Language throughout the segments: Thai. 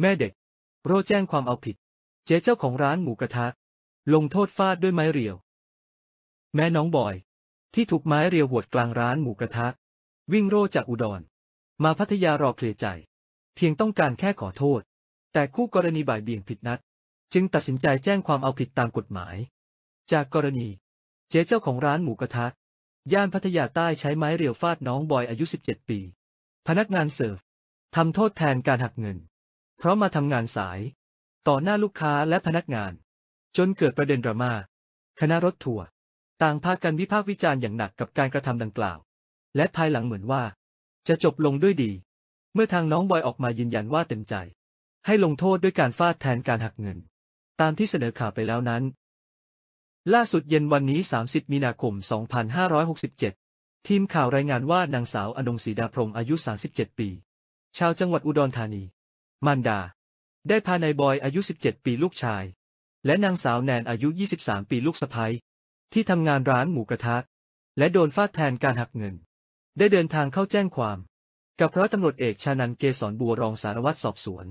แม่เด็ก โร่แจ้งความเอาผิด เจ๊เจ้าของร้านหมูกระทะ ลงโทษฟาดด้วยไม้เรียว แม่น้องบอยที่ถูกไม้เรียวหวดกลางร้านหมูกระทะ วิ่งโร่จากอุดร มาพัทยารอเคลียร์ใจ เพียงต้องการแค่ขอโทษ แต่คู่กรณีบ่ายเบี่ยงผิดนัด จึงตัดสินใจแจ้งความเอาผิดตามกฎหมาย จากกรณี เจ๊เจ้าของร้านหมูกระทะ ย่านพัทยาใต้ใช้ไม้เรียวฟาดน้องบอยอายุ 17 ปี พนักงานเสิร์ฟทำโทษแทนการหักเงินเพราะมาทำงานสายต่อหน้าลูกค้าและพนักงาน จนเกิดประเด็นดราม่าคณะรถทัวร์ต่างพากันวิพากษ์วิจารณ์อย่างหนักกับการกระทำดังกล่าว และภายหลังเหมือนว่า จะจบลงด้วยดี เมื่อทางน้องบอยออกมายืนยันว่าเต็มใจ ให้ลงโทษด้วยการฟาดแทนการหักเงิน ตามที่เสนอข่าวไปแล้วนั้น ล่าสุดเย็นวันนี้ 30 มีนาคม2567 ทีมข่าวรายงานว่านางสาวอนงศรีดาพรมอายุ 37 ปี ชาวจังหวัดอุดรธานีมารดาได้พานายบอยอายุ 17 ปีลูกชาย และนางสาวแนนอายุ 23 ปีลูกสะใภ้ที่ทำงานร้านหมูกระทะ และโดนฟาดแทนการหักเงิน ได้เดินทางเข้าแจ้งความ กับพระตำรวจเอกชานันเกษรบัวรองสารวัตรสอบสวน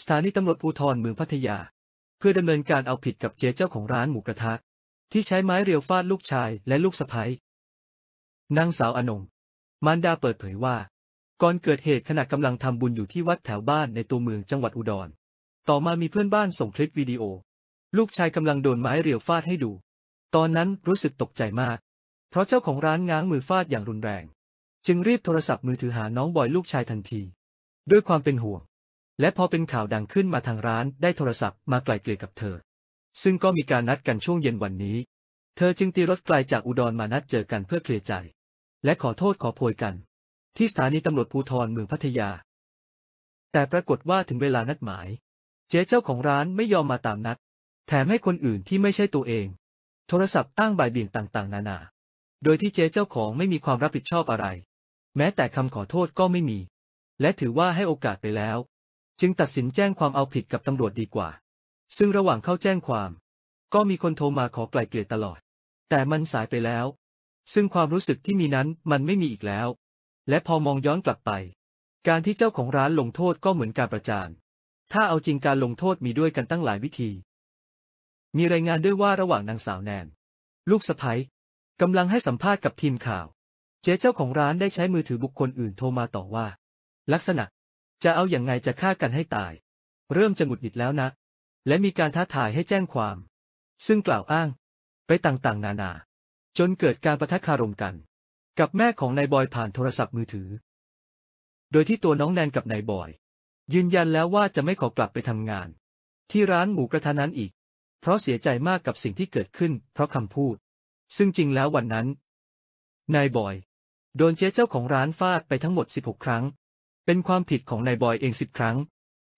สถานีตำรวจภูธรเมืองพัทยา เพื่อดำเนินการเอาผิดกับเจ๊เจ้าของร้านหมูกระทะ ที่ใช้ไม้เรียวฟาดลูกชายและลูกสะใภ้นางสาวอนงมารดาเปิดเผยว่าก่อนเกิดเหตุขณะกำลังทำบุญอยู่ที่วัดแถวบ้านในตัวเมืองจังหวัดอุดร ต่อมามีเพื่อนบ้านส่งคลิปวิดีโอ ลูกชายกำลังโดนไม้เรียวฟาดให้ดู ตอนนั้นรู้สึกตกใจมาก เพราะเจ้าของร้านง้างมือฟาดอย่างรุนแรง จึงรีบโทรศัพท์มือถือหาน้องบอยลูกชายทันที ด้วยความเป็นห่วง และพอเป็นข่าวดังขึ้นมาทางร้านได้โทรศัพท์มาไกล่เกลี่ยกับเธอซึ่งก็มีการนัดกันช่วงเย็นวันนี้ เธอจึงตีรถไกลจากอุดรมานัดเจอกันเพื่อเคลียร์ใจ และขอโทษขอโพยกันที่สถานีตำรวจภูธรเมืองพัทยา แต่ปรากฏว่าถึงเวลานัดหมาย เจ๊เจ้าของร้านไม่ยอมมาตามนัด แถมให้คนอื่นที่ไม่ใช่ตัวเอง โทรศัพท์อ้างบ่ายเบี่ยงต่างๆ นานา โดยที่เจ๊เจ้าของไม่มีความรับผิดชอบอะไร แม้แต่คำขอโทษก็ไม่มี และถือว่าให้โอกาสไปแล้ว จึงตัดสินแจ้งความเอาผิดกับตำรวจดีกว่า ซึ่งระหว่างเข้าแจ้งความ ก็มีคนโทรมาขอไกล่เกลี่ยตลอด แต่มันสายไปแล้ว ซึ่งความรู้สึกที่มีนั้นมันไม่มีอีกแล้วและพอมองย้อนกลับไป การที่เจ้าของร้านลงโทษก็เหมือนการประจาน ถ้าเอาจริงการลงโทษมีด้วยกันตั้งหลายวิธี มีรายงานด้วยว่าระหว่างนางสาวแนน ลูกสะพ้ยกำลังให้สัมภาษณ์กับทีมข่าว เจ๊เจ้าของร้านได้ใช้มือถือบุคคลอื่นโทรมาต่อว่า ลักษณะจะเอาอย่างไงจะฆ่ากันให้ตาย เริ่มจะหงุดหงิดแล้วนะและมีการท้าทายให้แจ้งความ ซึ่งกล่าวอ้าง ไปต่างๆ นานา จนเกิดการประทะคารมกันกับแม่ของนายบอยผ่านโทรศัพท์มือถือ โดยที่ตัวน้องแนนกับนายบอย ยืนยันแล้วว่าจะไม่ขอกลับไปทำงาน ที่ร้านหมูกระทะนั้นอีก เพราะเสียใจมากกับสิ่งที่เกิดขึ้น เพราะคำพูด ซึ่งจริงแล้ววันนั้น นายบอย โดนเจ๊เจ้าของร้านฟาดไปทั้งหมด16 ครั้ง เป็นความผิดของนายบอยเองสิบครั้ง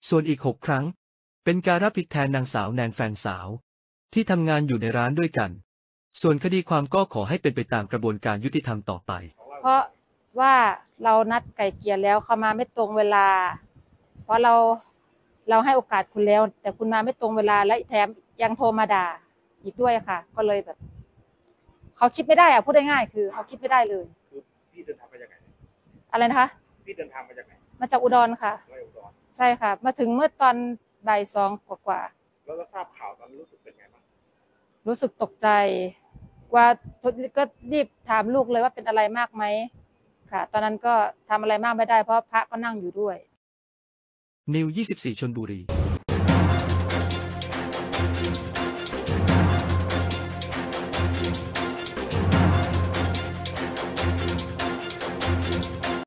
ส่วนอีกหกครั้ง เป็นการรับผิดแทนนางสาวแนนแฟนสาว ที่ทำงานอยู่ในร้านด้วยกันส่วนคดีความก็ขอให้เป็นไปตามกระบวนการยุติธรรมต่อไป เพราะว่าเรานัดไก่เกลียแล้วเขามาไม่ตรงเวลา เพราะเราเราให้โอกาสคุณแล้ว แต่คุณมาไม่ตรงเวลาและแถมยังโทรมาด่าอีกด้วยค่ะก็เลยแบบ เขาคิดไม่ได้อะพูดได้ง่ายคือเขาคิดไม่ได้เลยคือพี่เดินทางมาจากไหนอะไรนะคะพี่เดินทางมาจากไหนมาจากอุดรค่ะมาจากอุดรใช่ค่ะ มาถึงเมื่อตอนบ่ายสองกว่าแล้วเราทราบข่าวตอนรู้สึกเป็นไงบ้างรู้สึกตกใจ ว่าก็รีบถามลูกเลยว่าเป็นอะไรมากไหมค่ะ ตอนนั้นก็ทำอะไรมากไม่ได้เพราะพระก็นั่งอยู่ด้วย นิว 24 ชนบุรี